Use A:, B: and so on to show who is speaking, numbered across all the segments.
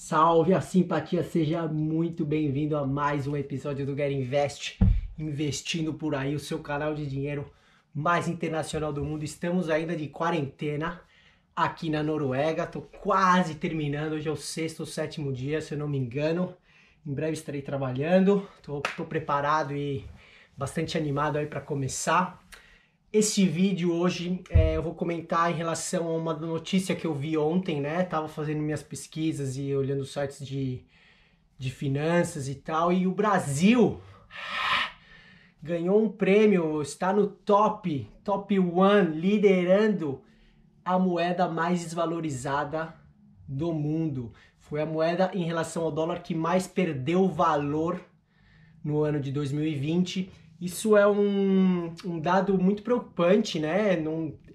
A: Salve a simpatia, seja muito bem-vindo a mais um episódio do Get Invest, investindo por aí, o seu canal de dinheiro mais internacional do mundo. Estamos ainda de quarentena aqui na Noruega, tô quase terminando, hoje é o sexto ou sétimo dia, se eu não me engano. Em breve estarei trabalhando, tô, tô preparado e bastante animado aí para começar. Este vídeo hoje é, eu vou comentar em relação a uma notícia que eu vi ontem, né? Tava fazendo minhas pesquisas e olhando sites de, de finanças e tal, e o Brasil ganhou um prêmio, está no top, top one, liderando a moeda mais desvalorizada do mundo. Foi a moeda em relação ao dólar que mais perdeu valor no ano de 2020 isso é um, um dado muito preocupante, né?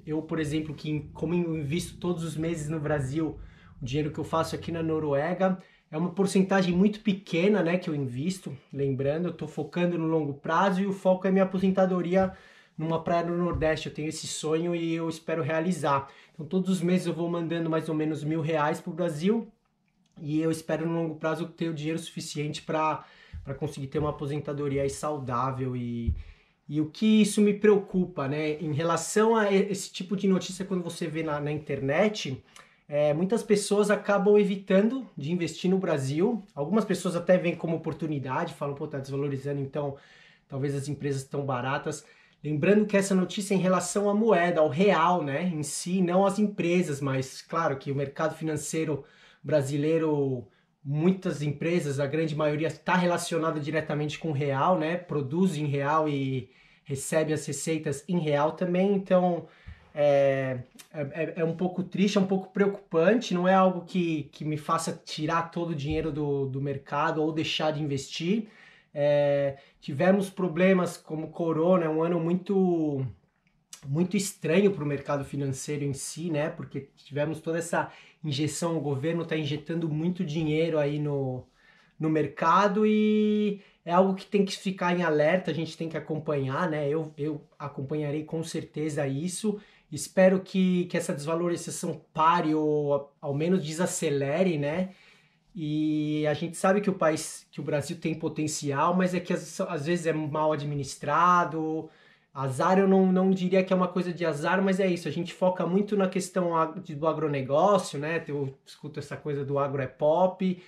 A: eu, por exemplo, que como eu invisto todos os meses no Brasil, o dinheiro que eu faço aqui na Noruega é uma porcentagem muito pequena, né, que eu invisto. Lembrando, eu estou focando no longo prazo e o foco é minha aposentadoria numa praia no Nordeste. Eu tenho esse sonho e eu espero realizar. Então, todos os meses eu vou mandando mais ou menos mil reais para o Brasil e eu espero no longo prazo ter o dinheiro suficiente para para conseguir ter uma aposentadoria saudável e, e o que isso me preocupa, né? Em relação a esse tipo de notícia, quando você vê na, na internet, é, muitas pessoas acabam evitando de investir no Brasil. Algumas pessoas até veem como oportunidade, falam, pô, tá desvalorizando, então talvez as empresas estão baratas. Lembrando que essa notícia é em relação à moeda, ao real, né? Em si, não às empresas, mas claro que o mercado financeiro brasileiro muitas empresas, a grande maioria, está relacionada diretamente com real, né? Produz em real e recebe as receitas em real também, então é, é, é, é, um pouco triste, é um pouco preocupante, não é algo que, que me faça tirar todo o dinheiro do, do mercado ou deixar de investir. É, tivemos problemas como corona, é um ano muito muito estranho para o mercado financeiro em si, né? Porque tivemos toda essa injeção, o governo está injetando muito dinheiro aí no, no mercado e é algo que tem que ficar em alerta, a gente tem que acompanhar, né? Eu, eu acompanharei com certeza isso. Espero que, que essa desvalorização pare ou ao menos desacelere, né? E a gente sabe que o país, que o Brasil tem potencial, mas é que às, às vezes é mal administrado, Azar eu não, não diria que é uma coisa de azar, mas é isso. A gente foca muito na questão do agronegócio, né? Eu escuto essa coisa do agro é pop.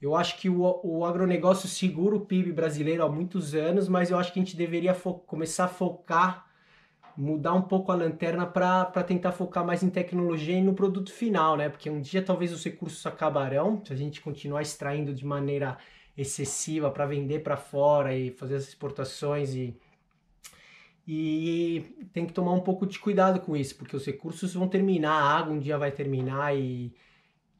A: Eu acho que o, o agronegócio segura o PIB brasileiro há muitos anos, mas eu acho que a gente deveria começar a focar, mudar um pouco a lanterna para tentar focar mais em tecnologia e no produto final, né? Porque um dia talvez os recursos acabarão, se a gente continuar extraindo de maneira excessiva para vender para fora e fazer as exportações e e tem que tomar um pouco de cuidado com isso, porque os recursos vão terminar, a água um dia vai terminar e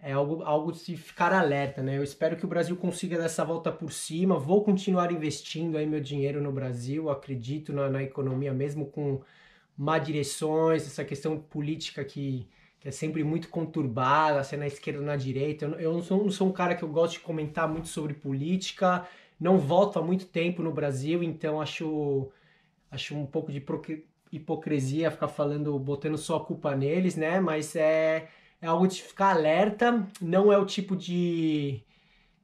A: é algo, algo de se ficar alerta, né? Eu espero que o Brasil consiga dar essa volta por cima, vou continuar investindo aí meu dinheiro no Brasil, acredito na, na economia mesmo com má direções, essa questão política que, que é sempre muito conturbada, se é na esquerda ou na direita. Eu, eu não, sou, não sou um cara que eu gosto de comentar muito sobre política, não volto há muito tempo no Brasil, então acho acho um pouco de hipocrisia ficar falando, botando só a culpa neles, né? Mas é, é algo de ficar alerta, não é o tipo de,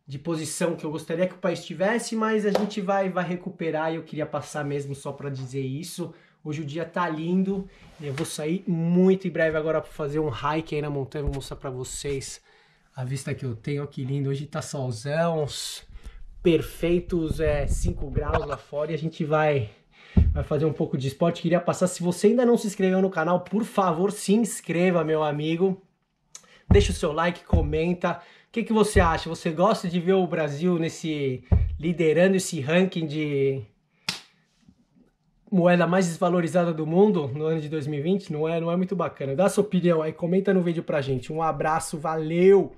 A: de posição que eu gostaria que o país tivesse, mas a gente vai, vai recuperar e eu queria passar mesmo só para dizer isso. Hoje o dia tá lindo, eu vou sair muito em breve agora para fazer um hike aí na montanha, vou mostrar para vocês a vista que eu tenho, olha que lindo. Hoje tá solzão, perfeitos é, 5 graus lá fora e a gente vai vai fazer um pouco de esporte. Queria passar, se você ainda não se inscreveu no canal, por favor, se inscreva, meu amigo. Deixa o seu like, comenta. O que, que você acha? Você gosta de ver o Brasil nesse liderando esse ranking de moeda mais desvalorizada do mundo no ano de 2020? Não é, não é muito bacana. Dá sua opinião aí, comenta no vídeo pra gente. Um abraço, valeu!